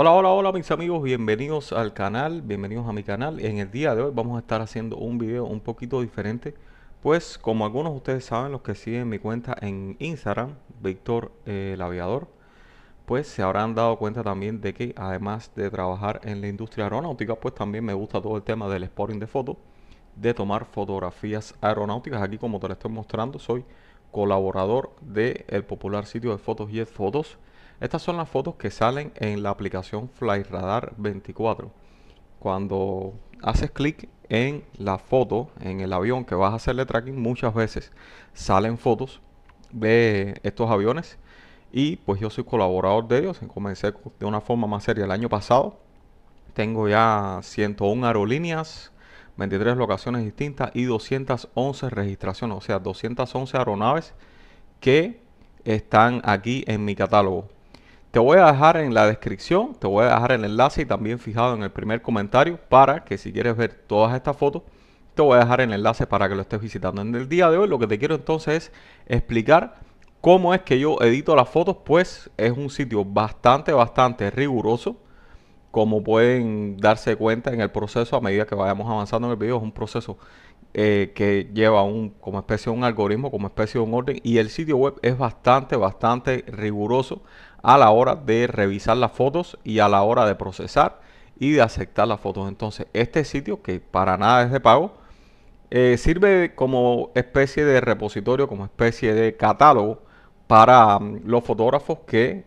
Hola, hola, hola mis amigos, bienvenidos al canal, bienvenidos a mi canal. En el día de hoy vamos a estar haciendo un video un poquito diferente, pues como algunos de ustedes saben, los que siguen mi cuenta en Instagram, Víctor eh, el Aviador, pues se habrán dado cuenta también de que además de trabajar en la industria aeronáutica, pues también me gusta todo el tema del sporting de fotos, de tomar fotografías aeronáuticas. Aquí como te lo estoy mostrando, soy colaborador del el popular sitio de fotos y Fotos estas son las fotos que salen en la aplicación radar 24. Cuando haces clic en la foto, en el avión que vas a hacerle tracking, muchas veces salen fotos de estos aviones. Y pues yo soy colaborador de ellos, comencé de una forma más seria el año pasado. Tengo ya 101 aerolíneas, 23 locaciones distintas y 211 registraciones, o sea, 211 aeronaves que están aquí en mi catálogo. Te voy a dejar en la descripción, te voy a dejar el enlace y también fijado en el primer comentario para que si quieres ver todas estas fotos, te voy a dejar el enlace para que lo estés visitando. En el día de hoy lo que te quiero entonces es explicar cómo es que yo edito las fotos, pues es un sitio bastante, bastante riguroso. Como pueden darse cuenta en el proceso a medida que vayamos avanzando en el video, es un proceso eh, que lleva un, como especie de un algoritmo, como especie de un orden. Y el sitio web es bastante, bastante riguroso a la hora de revisar las fotos y a la hora de procesar y de aceptar las fotos. Entonces, este sitio que para nada es de pago, eh, sirve como especie de repositorio, como especie de catálogo para mm, los fotógrafos que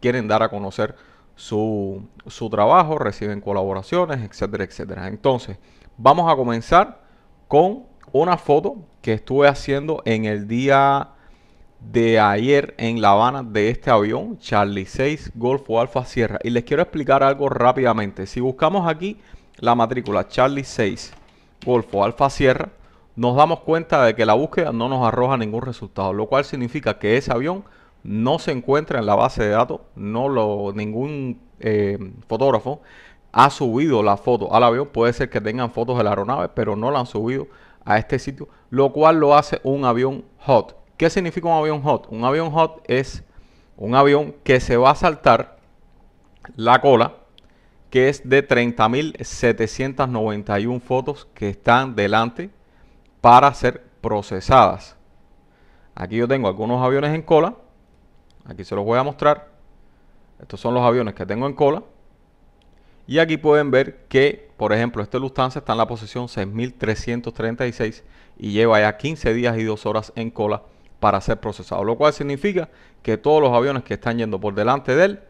quieren dar a conocer su, su trabajo, reciben colaboraciones, etcétera, etcétera. Entonces, vamos a comenzar con una foto que estuve haciendo en el día de ayer en La Habana de este avión Charlie 6 Golfo Alfa Sierra y les quiero explicar algo rápidamente. Si buscamos aquí la matrícula Charlie 6 Golfo Alfa Sierra, nos damos cuenta de que la búsqueda no nos arroja ningún resultado, lo cual significa que ese avión no se encuentra en la base de datos, no lo, ningún eh, fotógrafo ha subido la foto al avión, puede ser que tengan fotos de la aeronave, pero no la han subido a este sitio, lo cual lo hace un avión hot, ¿Qué significa un avión hot? Un avión hot es un avión que se va a saltar la cola, que es de 30.791 fotos que están delante para ser procesadas. Aquí yo tengo algunos aviones en cola. Aquí se los voy a mostrar. Estos son los aviones que tengo en cola. Y aquí pueden ver que, por ejemplo, este Lustanza está en la posición 6336 y lleva ya 15 días y 2 horas en cola para ser procesado, lo cual significa que todos los aviones que están yendo por delante de él,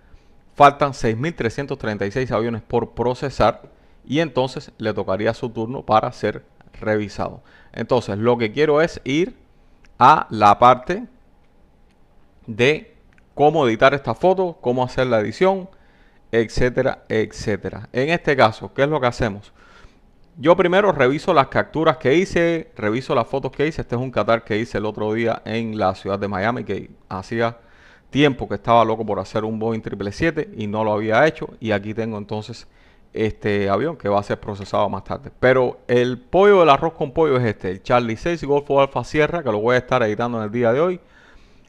faltan 6.336 aviones por procesar y entonces le tocaría su turno para ser revisado. Entonces, lo que quiero es ir a la parte de cómo editar esta foto, cómo hacer la edición, etcétera, etcétera. En este caso, ¿qué es lo que hacemos? Yo primero reviso las capturas que hice, reviso las fotos que hice. Este es un Qatar que hice el otro día en la ciudad de Miami, que hacía tiempo que estaba loco por hacer un Boeing 777 y no lo había hecho. Y aquí tengo entonces este avión que va a ser procesado más tarde. Pero el pollo del arroz con pollo es este, el Charlie 6 Golfo Alfa Sierra, que lo voy a estar editando en el día de hoy.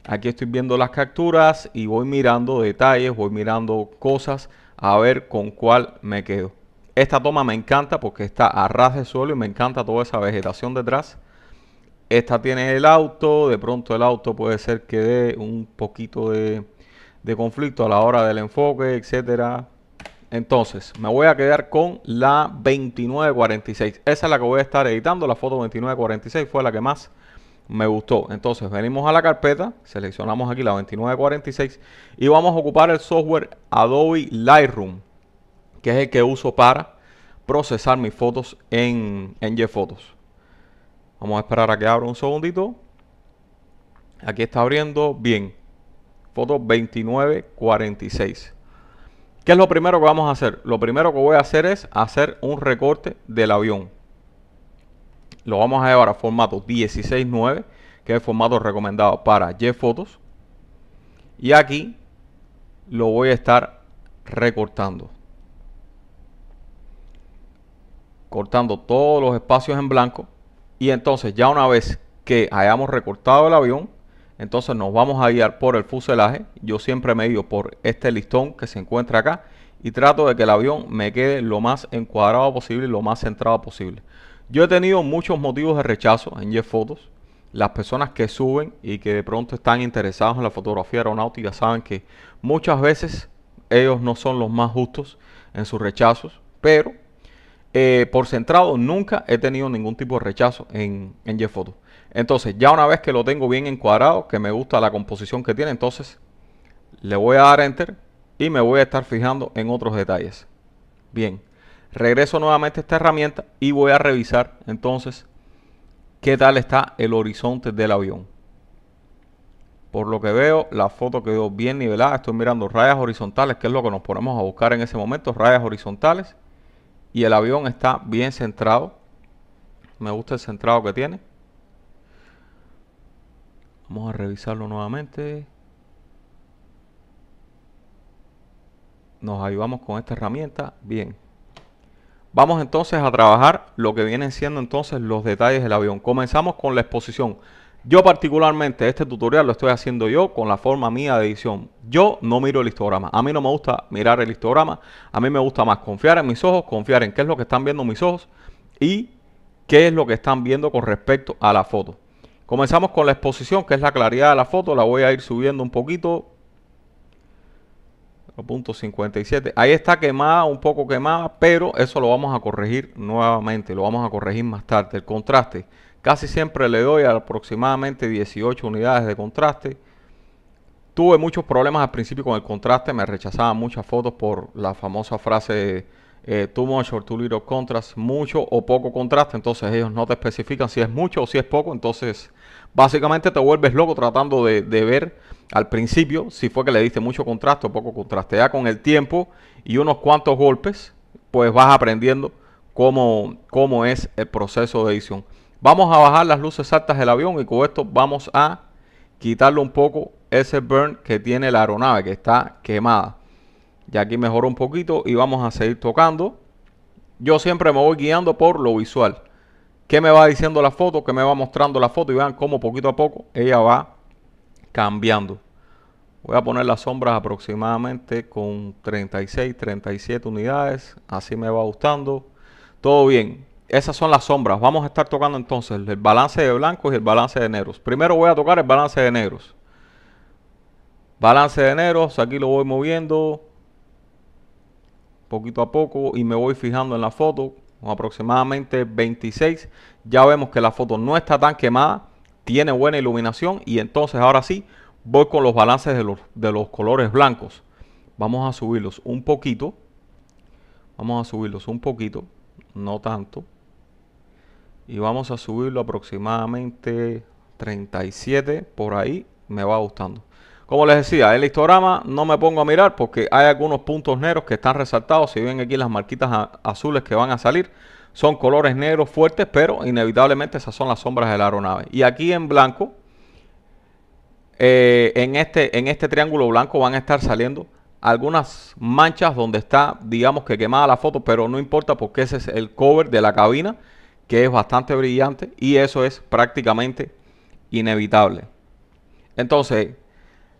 Aquí estoy viendo las capturas y voy mirando detalles, voy mirando cosas a ver con cuál me quedo. Esta toma me encanta porque está a ras de suelo y me encanta toda esa vegetación detrás. Esta tiene el auto, de pronto el auto puede ser que dé un poquito de, conflicto a la hora del enfoque, etcétera. Entonces, me voy a quedar con la 2946. Esa es la que voy a estar editando. La foto 2946 fue la que más me gustó. Entonces, venimos a la carpeta, seleccionamos aquí la 2946 y vamos a ocupar el software Adobe Lightroom que es el que uso para procesar mis fotos en, en GFotos. Vamos a esperar a que abra un segundito. Aquí está abriendo. Bien. Foto 2946. ¿Qué es lo primero que vamos a hacer? Lo primero que voy a hacer es hacer un recorte del avión. Lo vamos a llevar a formato 16.9, que es el formato recomendado para GFotos. Y aquí lo voy a estar recortando. cortando todos los espacios en blanco y entonces ya una vez que hayamos recortado el avión, entonces nos vamos a guiar por el fuselaje. Yo siempre me guío por este listón que se encuentra acá y trato de que el avión me quede lo más encuadrado posible, Y lo más centrado posible. Yo he tenido muchos motivos de rechazo en Jeff Photos. Las personas que suben y que de pronto están interesados en la fotografía aeronáutica saben que muchas veces ellos no son los más justos en sus rechazos, pero eh, por centrado nunca he tenido ningún tipo de rechazo en, en GFoto. Entonces, ya una vez que lo tengo bien encuadrado, que me gusta la composición que tiene, entonces le voy a dar Enter y me voy a estar fijando en otros detalles. Bien, regreso nuevamente a esta herramienta y voy a revisar entonces qué tal está el horizonte del avión. Por lo que veo, la foto quedó bien nivelada. Estoy mirando rayas horizontales, que es lo que nos ponemos a buscar en ese momento, rayas horizontales y el avión está bien centrado. Me gusta el centrado que tiene. Vamos a revisarlo nuevamente. Nos ayudamos con esta herramienta. Bien. Vamos entonces a trabajar lo que vienen siendo entonces los detalles del avión. Comenzamos con la exposición. Yo particularmente este tutorial lo estoy haciendo yo con la forma mía de edición. Yo no miro el histograma. A mí no me gusta mirar el histograma. A mí me gusta más confiar en mis ojos, confiar en qué es lo que están viendo mis ojos y qué es lo que están viendo con respecto a la foto. Comenzamos con la exposición, que es la claridad de la foto. La voy a ir subiendo un poquito. 0.57. Ahí está quemada, un poco quemada, pero eso lo vamos a corregir nuevamente. Lo vamos a corregir más tarde. El contraste. Casi siempre le doy aproximadamente 18 unidades de contraste. Tuve muchos problemas al principio con el contraste, me rechazaban muchas fotos por la famosa frase eh, too much or too little contrast, mucho o poco contraste, entonces ellos no te especifican si es mucho o si es poco, entonces básicamente te vuelves loco tratando de, ver al principio si fue que le diste mucho contraste o poco contraste. Ya con el tiempo y unos cuantos golpes, pues vas aprendiendo cómo, cómo es el proceso de edición. Vamos a bajar las luces altas del avión y con esto vamos a quitarle un poco ese burn que tiene la aeronave, que está quemada. Ya aquí mejoró un poquito y vamos a seguir tocando. Yo siempre me voy guiando por lo visual. ¿Qué me va diciendo la foto? ¿Qué me va mostrando la foto? Y vean cómo poquito a poco ella va cambiando. Voy a poner las sombras aproximadamente con 36, 37 unidades. Así me va gustando. Todo bien. Esas son las sombras. Vamos a estar tocando entonces el balance de blancos y el balance de negros. Primero voy a tocar el balance de negros. Balance de negros, aquí lo voy moviendo poquito a poco y me voy fijando en la foto. aproximadamente 26. Ya vemos que la foto no está tan quemada. Tiene buena iluminación. Y entonces ahora sí voy con los balances de los colores blancos. Vamos a subirlos un poquito. Vamos a subirlos un poquito. No tanto y vamos a subirlo aproximadamente 37 por ahí me va gustando como les decía el histograma no me pongo a mirar porque hay algunos puntos negros que están resaltados si ven aquí las marquitas azules que van a salir son colores negros fuertes pero inevitablemente esas son las sombras de la aeronave y aquí en blanco eh, en, este, en este triángulo blanco van a estar saliendo algunas manchas donde está digamos que quemada la foto pero no importa porque ese es el cover de la cabina que es bastante brillante y eso es prácticamente inevitable. Entonces,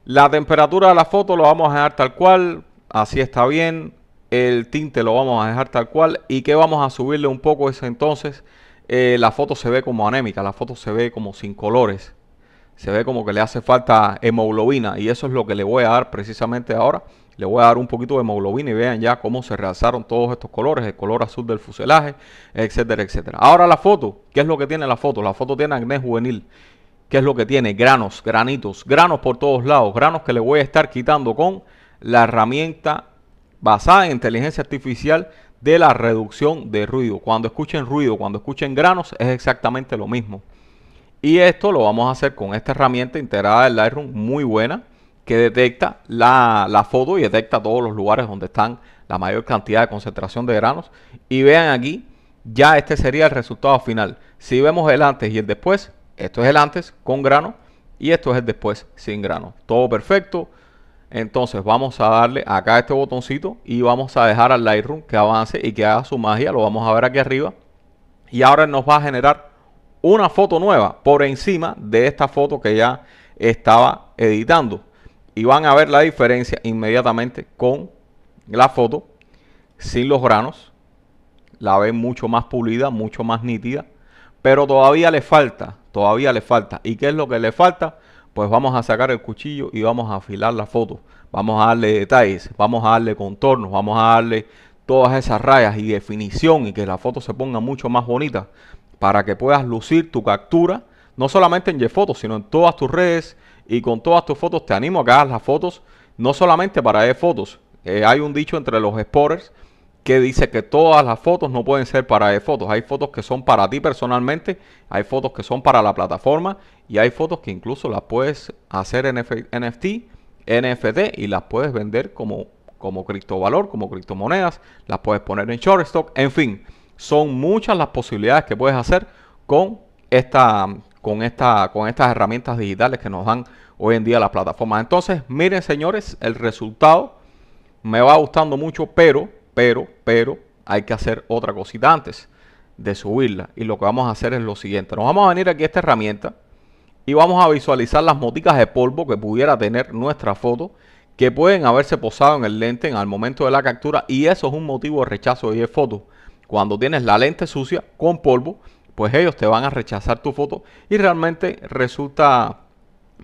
la temperatura de la foto lo vamos a dejar tal cual, así está bien, el tinte lo vamos a dejar tal cual y que vamos a subirle un poco ese entonces. Eh, la foto se ve como anémica, la foto se ve como sin colores, se ve como que le hace falta hemoglobina y eso es lo que le voy a dar precisamente ahora le voy a dar un poquito de hemoglobina y vean ya cómo se realzaron todos estos colores, el color azul del fuselaje, etcétera, etcétera. Ahora la foto, ¿qué es lo que tiene la foto? La foto tiene acné juvenil. ¿Qué es lo que tiene? Granos, granitos, granos por todos lados, granos que le voy a estar quitando con la herramienta basada en inteligencia artificial de la reducción de ruido. Cuando escuchen ruido, cuando escuchen granos, es exactamente lo mismo. Y esto lo vamos a hacer con esta herramienta integrada del Lightroom, muy buena que detecta la, foto y detecta todos los lugares donde están la mayor cantidad de concentración de granos. Y vean aquí, ya este sería el resultado final. Si vemos el antes y el después, esto es el antes con grano y esto es el después sin grano. Todo perfecto. Entonces vamos a darle acá este botoncito y vamos a dejar al Lightroom que avance y que haga su magia. Lo vamos a ver aquí arriba. Y ahora nos va a generar una foto nueva por encima de esta foto que ya estaba editando y van a ver la diferencia inmediatamente con la foto sin los granos. La ven mucho más pulida, mucho más nítida, pero todavía le falta, todavía le falta. ¿Y qué es lo que le falta? Pues vamos a sacar el cuchillo y vamos a afilar la foto. Vamos a darle detalles, vamos a darle contornos, vamos a darle todas esas rayas y definición y que la foto se ponga mucho más bonita para que puedas lucir tu captura no solamente en YFoto, sino en todas tus redes, y con todas tus fotos. Te animo a que hagas las fotos, no solamente para e-fotos. Eh, hay un dicho entre los exporters que dice que todas las fotos no pueden ser para e-fotos. Hay fotos que son para ti personalmente, hay fotos que son para la plataforma y hay fotos que incluso las puedes hacer en NFT, NFT y las puedes vender como, como criptovalor, como criptomonedas, las puedes poner en short stock, en fin. Son muchas las posibilidades que puedes hacer con esta con, esta, con estas herramientas digitales que nos dan hoy en día las plataformas. Entonces, miren señores, el resultado me va gustando mucho, pero, pero, pero hay que hacer otra cosita antes de subirla. Y lo que vamos a hacer es lo siguiente. Nos vamos a venir aquí a esta herramienta y vamos a visualizar las moticas de polvo que pudiera tener nuestra foto que pueden haberse posado en el lente en el momento de la captura y eso es un motivo de rechazo de fotos. Cuando tienes la lente sucia con polvo, pues ellos te van a rechazar tu foto y realmente resulta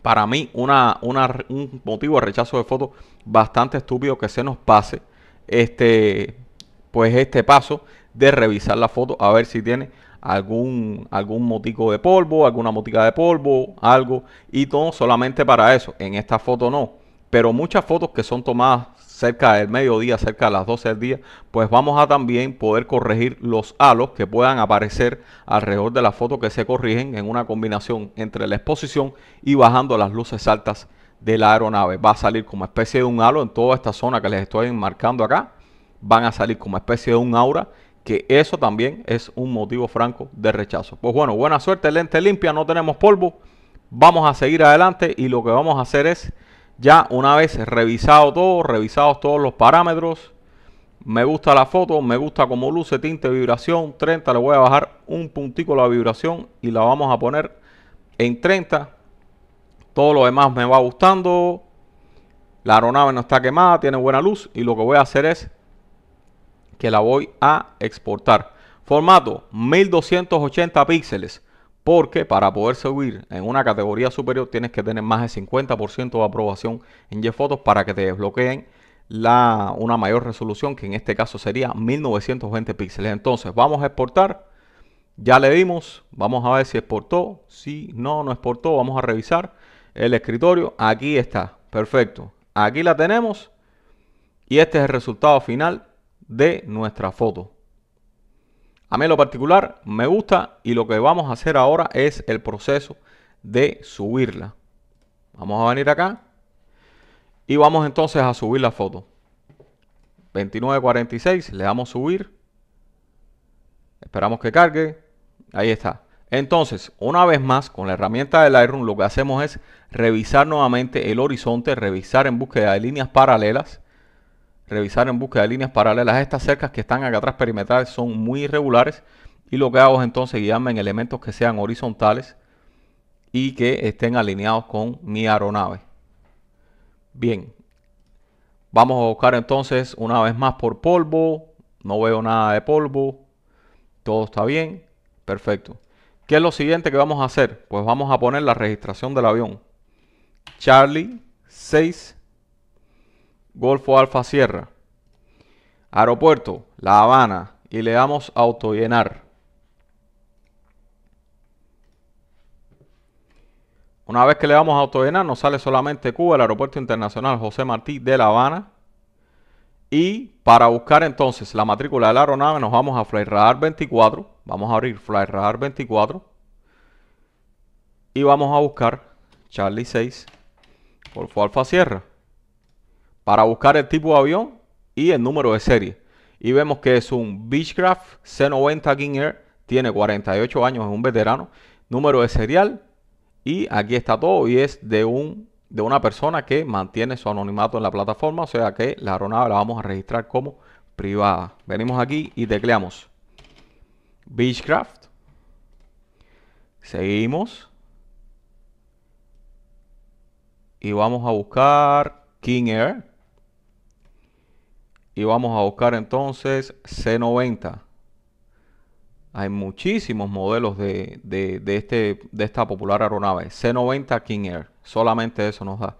para mí una, un motivo de rechazo de foto bastante estúpido que se nos pase este, pues este paso de revisar la foto a ver si tiene algún, algún motico de polvo, alguna motica de polvo, algo. Y todo solamente para eso. En esta foto no pero muchas fotos que son tomadas cerca del mediodía, cerca de las 12 del día, pues vamos a también poder corregir los halos que puedan aparecer alrededor de la foto que se corrigen en una combinación entre la exposición y bajando las luces altas de la aeronave. Va a salir como especie de un halo en toda esta zona que les estoy marcando acá. Van a salir como especie de un aura que eso también es un motivo franco de rechazo. Pues bueno, buena suerte, lente limpia, no tenemos polvo. Vamos a seguir adelante y lo que vamos a hacer es ya una vez revisado todo, revisados todos los parámetros, me gusta la foto, me gusta cómo luce, tinte, vibración, 30, le voy a bajar un puntico la vibración y la vamos a poner en 30. Todo lo demás me va gustando. La aeronave no está quemada, tiene buena luz y lo que voy a hacer es que la voy a exportar. Formato 1280 píxeles. Porque para poder subir en una categoría superior tienes que tener más del 50% de aprobación en fotos para que te desbloqueen la, una mayor resolución, que en este caso sería 1920 píxeles. Entonces, vamos a exportar. Ya le dimos, vamos a ver si exportó. Si no, no exportó, vamos a revisar el escritorio. Aquí está, perfecto. Aquí la tenemos. Y este es el resultado final de nuestra foto. A mí lo particular me gusta y lo que vamos a hacer ahora es el proceso de subirla. Vamos a venir acá y vamos entonces a subir la foto. 2946, le damos subir. Esperamos que cargue. Ahí está. Entonces, una vez más, con la herramienta de Lightroom, lo que hacemos es revisar nuevamente el horizonte, revisar en búsqueda de líneas paralelas revisar en búsqueda de líneas paralelas. Estas cercas que están acá atrás perimetrales son muy irregulares y lo que hago es entonces guiarme en elementos que sean horizontales y que estén alineados con mi aeronave. Bien, vamos a buscar entonces una vez más por polvo. No veo nada de polvo. Todo está bien. Perfecto. ¿Qué es lo siguiente que vamos a hacer? Pues vamos a poner la registración del avión. Charlie 6 Golfo Alfa Sierra. Aeropuerto, La Habana. Y le damos autollenar. Una vez que le damos a llenar, nos sale solamente Cuba, el Aeropuerto Internacional José Martí de La Habana. Y para buscar entonces la matrícula de la aeronave, nos vamos a FlyRadar 24. Vamos a abrir FlyRadar 24. Y vamos a buscar Charlie 6 Golfo Alfa Sierra para buscar el tipo de avión y el número de serie. Y vemos que es un Beechcraft C90 King Air, tiene 48 años, es un veterano, número de serial y aquí está todo y es de un de una persona que mantiene su anonimato en la plataforma, o sea que la aeronave la vamos a registrar como privada. Venimos aquí y tecleamos Beechcraft. Seguimos. Y vamos a buscar King Air y vamos a buscar entonces C90. Hay muchísimos modelos de, de, de, este, de esta popular aeronave. C90 King Air. Solamente eso nos da.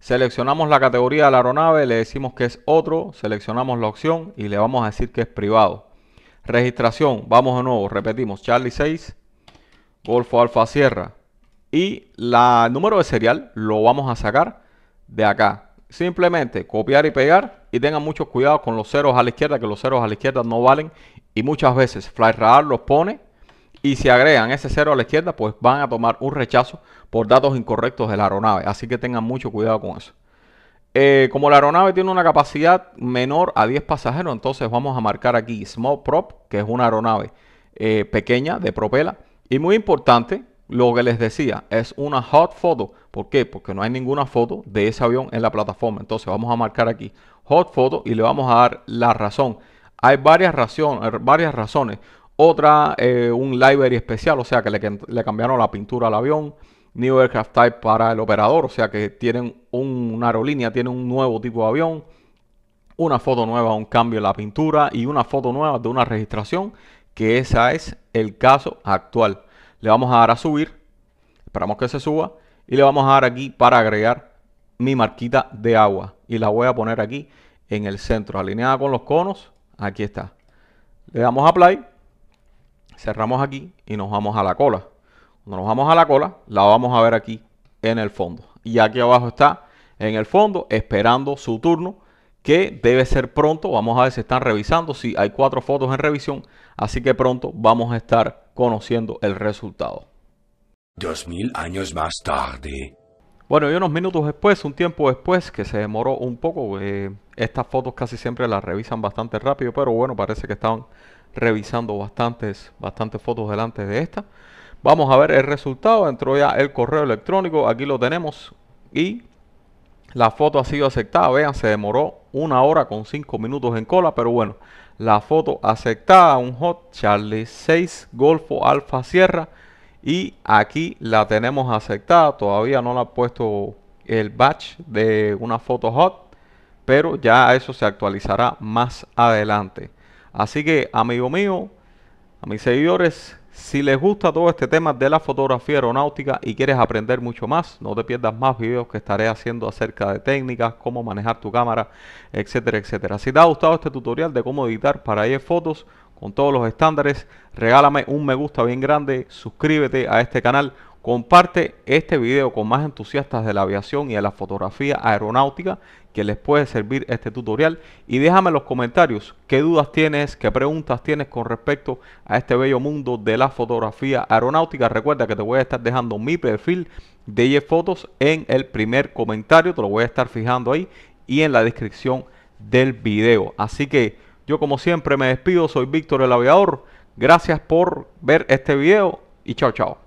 Seleccionamos la categoría de la aeronave, le decimos que es otro, seleccionamos la opción y le vamos a decir que es privado. Registración, vamos de nuevo, repetimos, Charlie 6, Golfo Alfa Sierra. Y la, el número de serial lo vamos a sacar de acá. Simplemente copiar y pegar y tengan mucho cuidado con los ceros a la izquierda, que los ceros a la izquierda no valen y muchas veces FlyRadar los pone y si agregan ese cero a la izquierda, pues van a tomar un rechazo por datos incorrectos de la aeronave. Así que tengan mucho cuidado con eso. Eh, como la aeronave tiene una capacidad menor a 10 pasajeros, entonces vamos a marcar aquí Small Prop, que es una aeronave eh, pequeña de propela. Y muy importante, lo que les decía es una hot photo. ¿Por qué? Porque no hay ninguna foto de ese avión en la plataforma. Entonces vamos a marcar aquí hot photo y le vamos a dar la razón. Hay varias, er, razones, Otra, eh, un library especial, o sea que le, cambiaron la pintura al avión. New aircraft type para el operador, o sea que tienen una aerolínea, tiene un nuevo tipo de avión. Una foto nueva, un cambio en la pintura y una foto nueva de una registración, que esa es el caso actual le vamos a dar a subir, esperamos que se suba y le vamos a dar aquí para agregar mi marquita de agua y la voy a poner aquí en el centro, alineada con los conos, aquí está. Le damos a play, cerramos aquí y nos vamos a la cola. Cuando nos vamos a la cola, la vamos a ver aquí en el fondo. Y aquí abajo está en el fondo esperando su turno que debe ser pronto. Vamos a ver si están revisando. Si hay cuatro fotos en revisión, así que pronto vamos a estar conociendo el resultado. 2000 años más tarde. Bueno, y unos minutos después, un tiempo después, que se demoró un poco, eh, estas fotos casi siempre las revisan bastante rápido, pero bueno, parece que estaban revisando bastantes, bastantes fotos delante de esta. Vamos a ver el resultado, entró ya el correo electrónico, aquí lo tenemos y la foto ha sido aceptada. Vean, se demoró una hora con cinco minutos en cola, pero bueno, la foto aceptada. Un Hot Charlie 6 Golfo Alfa Sierra. Y aquí la tenemos aceptada. Todavía no la ha puesto el batch de una foto hot. Pero ya eso se actualizará más adelante. Así que, amigo mío, a mis seguidores, si les gusta todo este tema de la fotografía aeronáutica y quieres aprender mucho más, no te pierdas más videos que estaré haciendo acerca de técnicas, cómo manejar tu cámara, etcétera, etcétera. Si te ha gustado este tutorial de cómo editar para ir fotos con todos los estándares, regálame un me gusta bien grande, suscríbete a este canal Comparte este video con más entusiastas de la aviación y de la fotografía aeronáutica que les puede servir este tutorial y déjame en los comentarios qué dudas tienes, qué preguntas tienes con respecto a este bello mundo de la fotografía aeronáutica. Recuerda que te voy a estar dejando mi perfil de Yefotos Fotos en el primer comentario, te lo voy a estar fijando ahí y en la descripción del video. Así que yo como siempre me despido, soy Víctor el Aviador. Gracias por ver este video y chao chao.